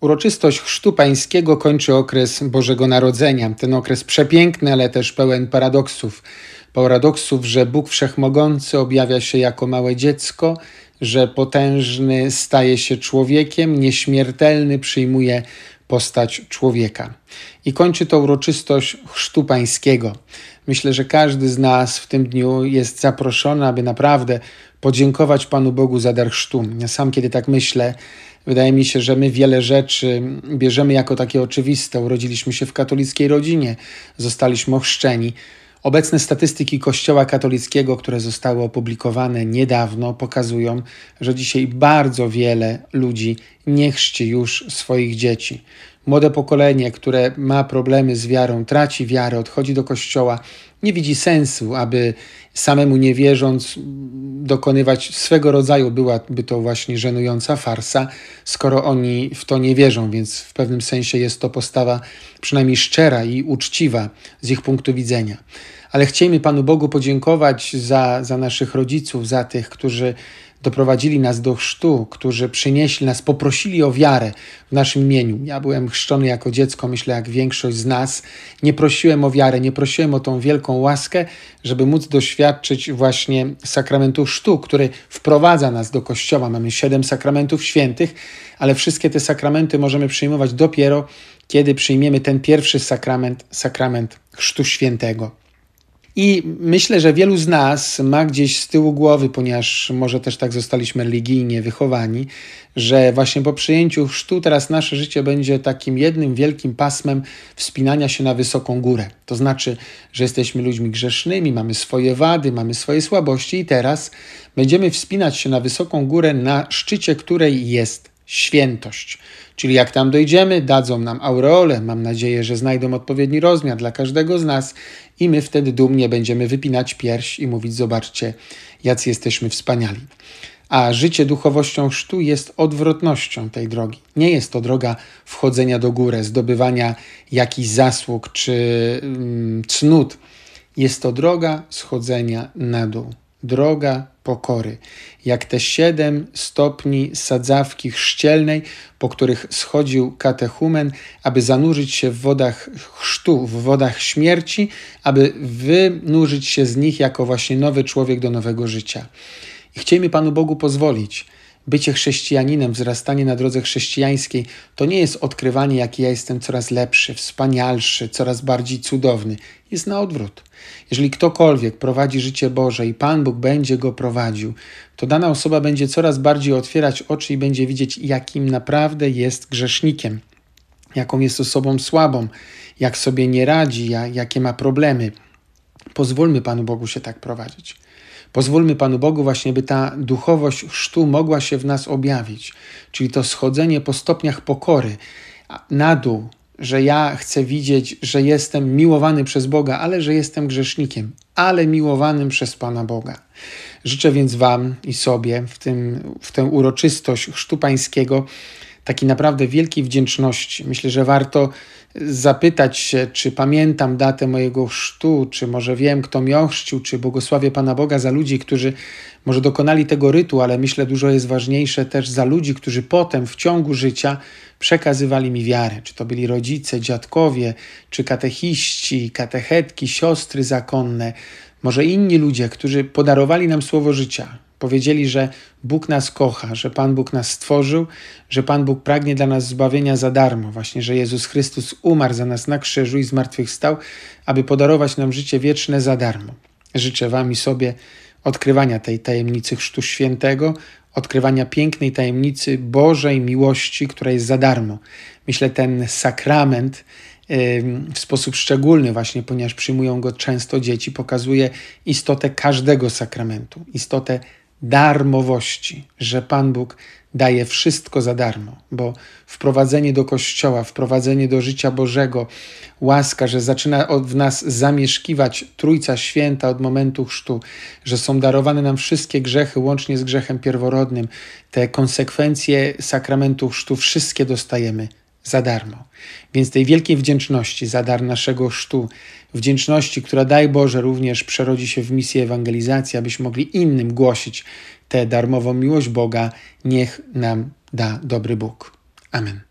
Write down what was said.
Uroczystość Chrztu Pańskiego kończy okres Bożego Narodzenia. Ten okres przepiękny, ale też pełen paradoksów. Paradoksów, że Bóg Wszechmogący objawia się jako małe dziecko, że potężny staje się człowiekiem, nieśmiertelny przyjmuje postać człowieka. I kończy to uroczystość Chrztu Pańskiego. Myślę, że każdy z nas w tym dniu jest zaproszony, aby naprawdę podziękować Panu Bogu za dar chrztu. Ja sam, kiedy tak myślę, wydaje mi się, że my wiele rzeczy bierzemy jako takie oczywiste. Urodziliśmy się w katolickiej rodzinie, zostaliśmy ochrzczeni. Obecne statystyki Kościoła katolickiego, które zostały opublikowane niedawno, pokazują, że dzisiaj bardzo wiele ludzi nie chrzci już swoich dzieci. Młode pokolenie, które ma problemy z wiarą, traci wiarę, odchodzi do kościoła, nie widzi sensu, aby samemu nie wierząc dokonywać swego rodzaju, byłaby to właśnie żenująca farsa, skoro oni w to nie wierzą, więc w pewnym sensie jest to postawa przynajmniej szczera i uczciwa z ich punktu widzenia. Ale chcielibyśmy Panu Bogu podziękować za, za naszych rodziców, za tych, którzy doprowadzili nas do chrztu, którzy przynieśli nas, poprosili o wiarę w naszym imieniu. Ja byłem chrzczony jako dziecko, myślę jak większość z nas. Nie prosiłem o wiarę, nie prosiłem o tą wielką łaskę, żeby móc doświadczyć właśnie sakramentu chrztu, który wprowadza nas do Kościoła. Mamy siedem sakramentów świętych, ale wszystkie te sakramenty możemy przyjmować dopiero, kiedy przyjmiemy ten pierwszy sakrament, sakrament chrztu świętego. I myślę, że wielu z nas ma gdzieś z tyłu głowy, ponieważ może też tak zostaliśmy religijnie wychowani, że właśnie po przyjęciu chrztu teraz nasze życie będzie takim jednym wielkim pasmem wspinania się na wysoką górę. To znaczy, że jesteśmy ludźmi grzesznymi, mamy swoje wady, mamy swoje słabości i teraz będziemy wspinać się na wysoką górę, na szczycie której jest świętość. Czyli jak tam dojdziemy, dadzą nam aureole, mam nadzieję, że znajdą odpowiedni rozmiar dla każdego z nas i my wtedy dumnie będziemy wypinać pierś i mówić: Zobaczcie, jacy jesteśmy wspaniali. A życie duchowością sztu jest odwrotnością tej drogi. Nie jest to droga wchodzenia do góry, zdobywania jakichś zasług czy mm, cnót. Jest to droga schodzenia na dół droga pokory, jak te siedem stopni sadzawki chrzcielnej, po których schodził katechumen, aby zanurzyć się w wodach chrztu, w wodach śmierci, aby wynurzyć się z nich jako właśnie nowy człowiek do nowego życia. I chciejmy Panu Bogu pozwolić, Bycie chrześcijaninem, wzrastanie na drodze chrześcijańskiej to nie jest odkrywanie, jaki ja jestem coraz lepszy, wspanialszy, coraz bardziej cudowny. Jest na odwrót. Jeżeli ktokolwiek prowadzi życie Boże i Pan Bóg będzie go prowadził, to dana osoba będzie coraz bardziej otwierać oczy i będzie widzieć, jakim naprawdę jest grzesznikiem, jaką jest osobą słabą, jak sobie nie radzi, jakie ma problemy. Pozwólmy Panu Bogu się tak prowadzić. Pozwólmy Panu Bogu właśnie, by ta duchowość chrztu mogła się w nas objawić, czyli to schodzenie po stopniach pokory na dół, że ja chcę widzieć, że jestem miłowany przez Boga, ale że jestem grzesznikiem, ale miłowanym przez Pana Boga. Życzę więc Wam i sobie w, tym, w tę uroczystość Chrztu Pańskiego taki naprawdę wielkiej wdzięczności. Myślę, że warto zapytać się, czy pamiętam datę mojego chrztu, czy może wiem, kto mnie ochrzcił, czy błogosławię Pana Boga za ludzi, którzy może dokonali tego rytu, ale myślę, dużo jest ważniejsze też za ludzi, którzy potem w ciągu życia przekazywali mi wiarę. Czy to byli rodzice, dziadkowie, czy katechiści, katechetki, siostry zakonne, może inni ludzie, którzy podarowali nam słowo życia, Powiedzieli, że Bóg nas kocha, że Pan Bóg nas stworzył, że Pan Bóg pragnie dla nas zbawienia za darmo, właśnie, że Jezus Chrystus umarł za nas na krzyżu i zmartwychwstał, aby podarować nam życie wieczne za darmo. Życzę Wam i sobie odkrywania tej tajemnicy Chrztu Świętego, odkrywania pięknej tajemnicy Bożej miłości, która jest za darmo. Myślę, ten sakrament w sposób szczególny, właśnie ponieważ przyjmują go często dzieci, pokazuje istotę każdego sakramentu, istotę darmowości, że Pan Bóg daje wszystko za darmo, bo wprowadzenie do Kościoła, wprowadzenie do życia Bożego, łaska, że zaczyna od, w nas zamieszkiwać Trójca Święta od momentu chrztu, że są darowane nam wszystkie grzechy, łącznie z grzechem pierworodnym, te konsekwencje sakramentu chrztu wszystkie dostajemy – za darmo. Więc tej wielkiej wdzięczności za dar naszego sztu, wdzięczności, która daj Boże również przerodzi się w misję ewangelizacji, abyśmy mogli innym głosić tę darmową miłość Boga, niech nam da dobry Bóg. Amen.